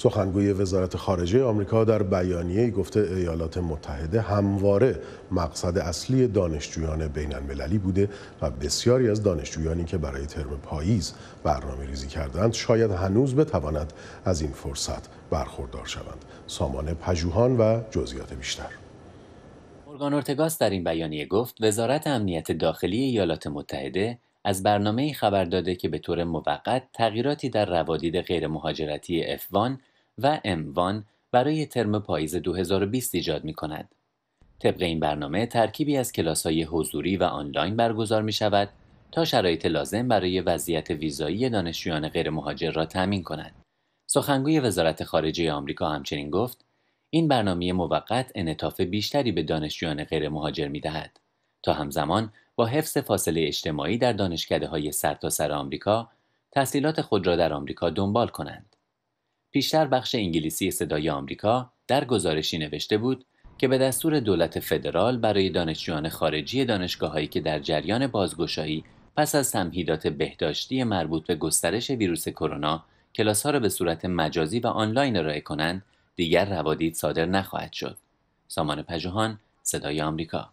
سخنگوی وزارت خارجه آمریکا در بیانیه گفته ایالات متحده همواره مقصد اصلی دانشجویان بین المللی بوده و بسیاری از دانشجویانی که برای ترم پاییز برنامه ریزی کردند شاید هنوز بتوانند از این فرصت برخوردار شوند. سامان پژوهان و جزئیات بیشتر. مورگان اورتگاس در این بیانیه گفت وزارت امنیت داخلی ایالات متحده از برنامه خبر داده که به طور موقت تغییراتی در روادید غیرمهاجرتی F1 و M1 برای ترم پاییز 2020 ایجاد می کند. طبق این برنامه ترکیبی از کلاس های حضوری و آنلاین برگزار می شود تا شرایط لازم برای وضعیت ویزایی دانشجویان غیرمهاجر را تأمین کند. سخنگوی وزارت خارجه آمریکا همچنین گفت این برنامه موقت انعطاف بیشتری به دانشجویان غیرمهاجر می دهد. تا همزمان با حفظ فاصله اجتماعی در دانشکده های سرتاسر سر آمریکا تحصیلات خود را در آمریکا دنبال کنند. پیشتر بخش انگلیسی صدای آمریکا در گزارشی نوشته بود که به دستور دولت فدرال برای دانشجویان خارجی دانشگاههایی که در جریان بازگشایی پس از تمهیدات بهداشتی مربوط به گسترش ویروس کرونا کلاس ها را به صورت مجازی و آنلاین ارائه کنند دیگر روادید صادر نخواهد شد. سامان پژوهان صدای آمریکا